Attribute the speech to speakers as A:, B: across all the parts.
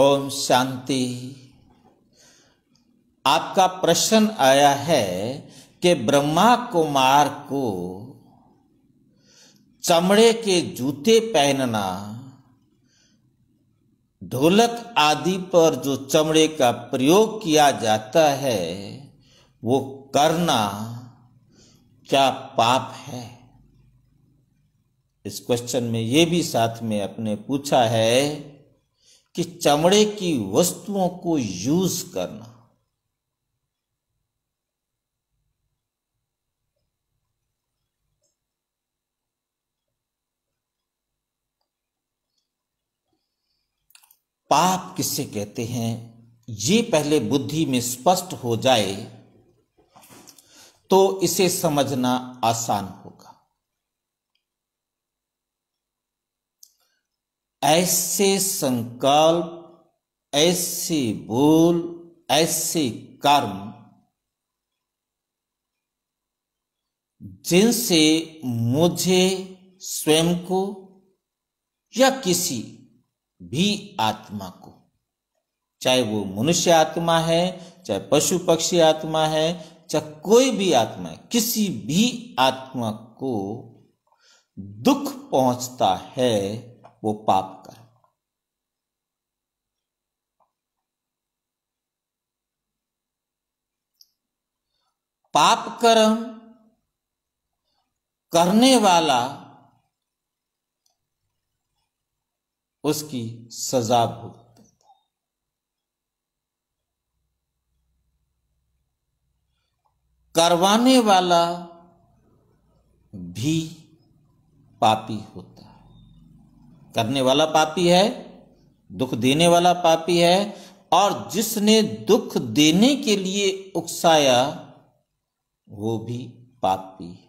A: ओम शांति आपका प्रश्न आया है कि ब्रह्मा कुमार को चमड़े के जूते पहनना ढोलक आदि पर जो चमड़े का प्रयोग किया जाता है वो करना क्या पाप है इस क्वेश्चन में ये भी साथ में अपने पूछा है कि चमड़े की वस्तुओं को यूज करना पाप किससे कहते हैं ये पहले बुद्धि में स्पष्ट हो जाए तो इसे समझना आसान हो ऐसे संकल्प ऐसे बोल ऐसे कर्म जिनसे मुझे स्वयं को या किसी भी आत्मा को चाहे वो मनुष्य आत्मा है चाहे पशु पक्षी आत्मा है चाहे कोई भी आत्मा है किसी भी आत्मा को दुख पहुंचता है वो पाप कर पाप कर्म करने वाला उसकी सजा भुगत है करवाने वाला भी पापी होता है करने वाला पापी है दुख देने वाला पापी है और जिसने दुख देने के लिए उकसाया वो भी पापी है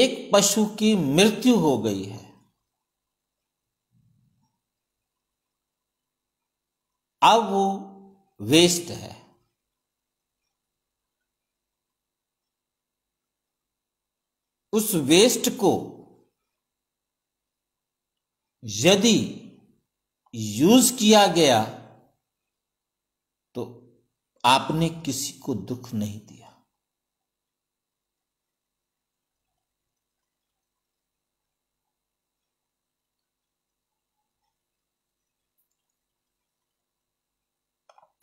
A: एक पशु की मृत्यु हो गई है अब वो वेस्ट है उस वेस्ट को यदि यूज किया गया तो आपने किसी को दुख नहीं दिया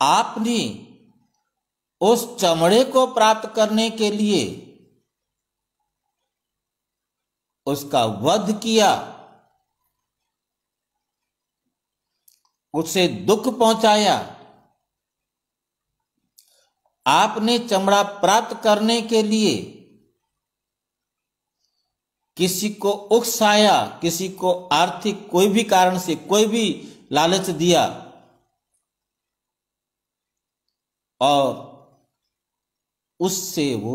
A: आपने उस चमड़े को प्राप्त करने के लिए उसका वध किया उसे दुख पहुंचाया आपने चमड़ा प्राप्त करने के लिए किसी को उकसाया किसी को आर्थिक कोई भी कारण से कोई भी लालच दिया और उससे वो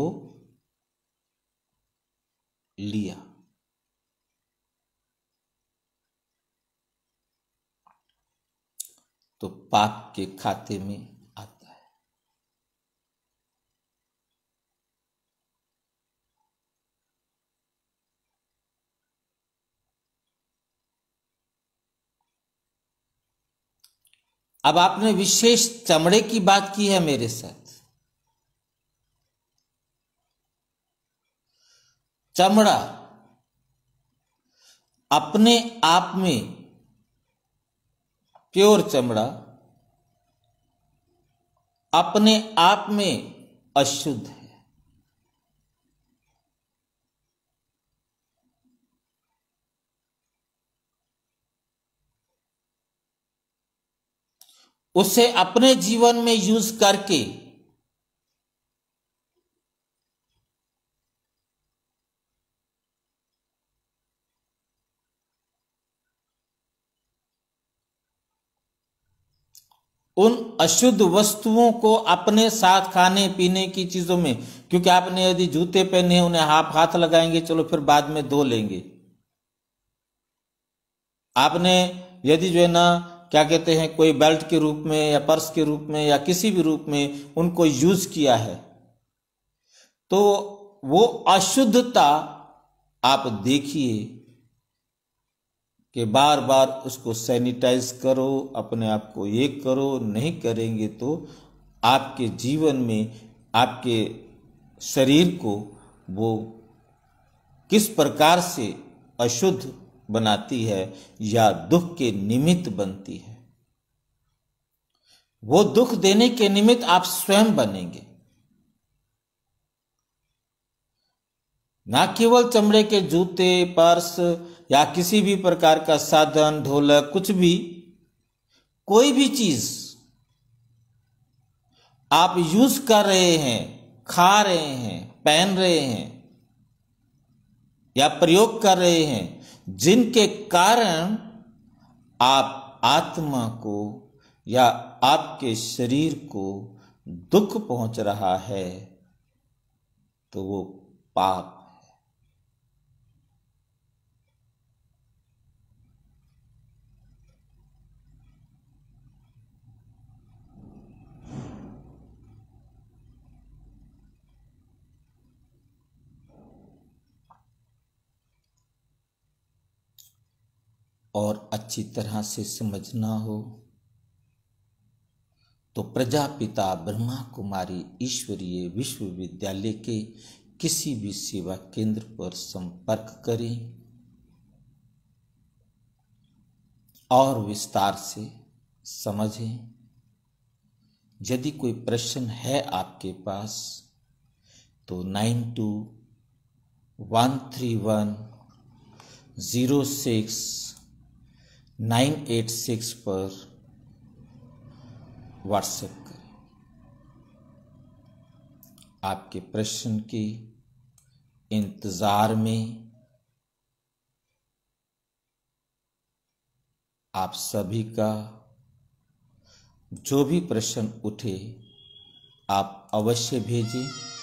A: लिया तो पाप के खाते में अब आपने विशेष चमड़े की बात की है मेरे साथ चमड़ा अपने आप में प्योर चमड़ा अपने आप में अशुद्ध है उसे अपने जीवन में यूज करके उन अशुद्ध वस्तुओं को अपने साथ खाने पीने की चीजों में क्योंकि आपने यदि जूते पहने उन्हें हाफ हाथ लगाएंगे चलो फिर बाद में धो लेंगे आपने यदि जो है ना क्या कहते हैं कोई बेल्ट के रूप में या पर्स के रूप में या किसी भी रूप में उनको यूज किया है तो वो अशुद्धता आप देखिए कि बार बार उसको सैनिटाइज करो अपने आप को ये करो नहीं करेंगे तो आपके जीवन में आपके शरीर को वो किस प्रकार से अशुद्ध बनाती है या दुख के निमित्त बनती है वो दुख देने के निमित्त आप स्वयं बनेंगे ना केवल चमड़े के जूते पर्स या किसी भी प्रकार का साधन ढोलक कुछ भी कोई भी चीज आप यूज कर रहे हैं खा रहे हैं पहन रहे हैं या प्रयोग कर रहे हैं जिनके कारण आप आत्मा को या आपके शरीर को दुख पहुंच रहा है तो वो पाप और अच्छी तरह से समझना हो तो प्रजापिता ब्रह्मा कुमारी ईश्वरीय विश्वविद्यालय के किसी भी सेवा केंद्र पर संपर्क करें और विस्तार से समझें यदि कोई प्रश्न है आपके पास तो nine two one three one zero six nine eight six पर व्हाट्सएप करें आपके प्रश्न की इंतज़ार में आप सभी का जो भी प्रश्न उठे आप अवश्य भेजें